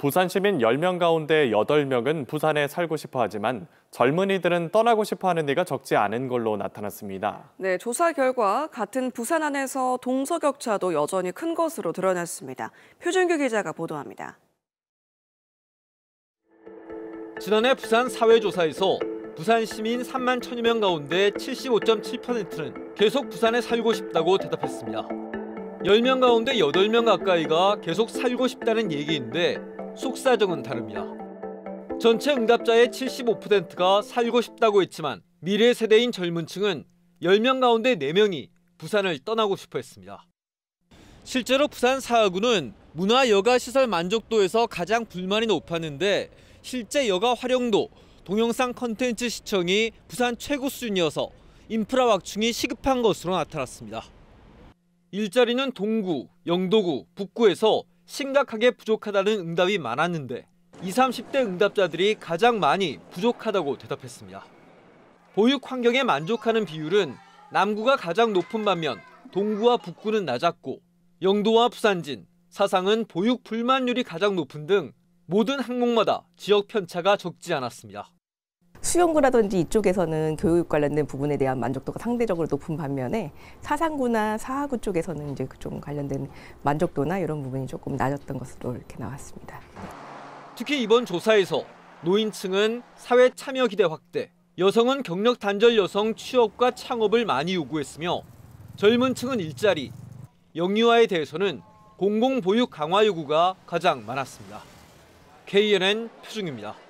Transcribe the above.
부산 시민 10명 가운데 8명은 부산에 살고 싶어 하지만 젊은이들은 떠나고 싶어 하는 데가 적지 않은 걸로 나타났습니다. 네, 조사 결과 같은 부산 안에서 동서격차도 여전히 큰 것으로 드러났습니다. 표준규 기자가 보도합니다. 지난해 부산 사회조사에서 부산 시민 3만 1천여 명 가운데 75.7%는 계속 부산에 살고 싶다고 대답했습니다. 10명 가운데 8명 가까이가 계속 살고 싶다는 얘기인데 속사정은 다릅니다. 전체 응답자의 75%가 살고 싶다고 했지만 미래 세대인 젊은 층은 10명 가운데 4명이 부산을 떠나고 싶어 했습니다. 실제로 부산 사하구는 문화 여가 시설 만족도에서 가장 불만이 높았는데 실제 여가 활용도, 동영상 컨텐츠 시청이 부산 최고 수준이어서 인프라 확충이 시급한 것으로 나타났습니다. 일자리는 동구, 영도구, 북구에서 심각하게 부족하다는 응답이 많았는데 20, 30대 응답자들이 가장 많이 부족하다고 대답했습니다. 보육 환경에 만족하는 비율은 남구가 가장 높은 반면 동구와 북구는 낮았고 영도와 부산진, 사상은 보육 불만율이 가장 높은 등 모든 항목마다 지역 편차가 적지 않았습니다. 수영구라든지 이쪽에서는 교육 관련된 부분에 대한 만족도가 상대적으로 높은 반면에 사상구나 사하구 쪽에서는 이제 그좀 관련된 만족도나 이런 부분이 조금 낮았던 것으로 이렇게 나왔습니다. 특히 이번 조사에서 노인층은 사회 참여 기대 확대, 여성은 경력 단절 여성 취업과 창업을 많이 요구했으며 젊은 층은 일자리, 영유아에 대해서는 공공보육 강화 요구가 가장 많았습니다. KNN 표중입니다.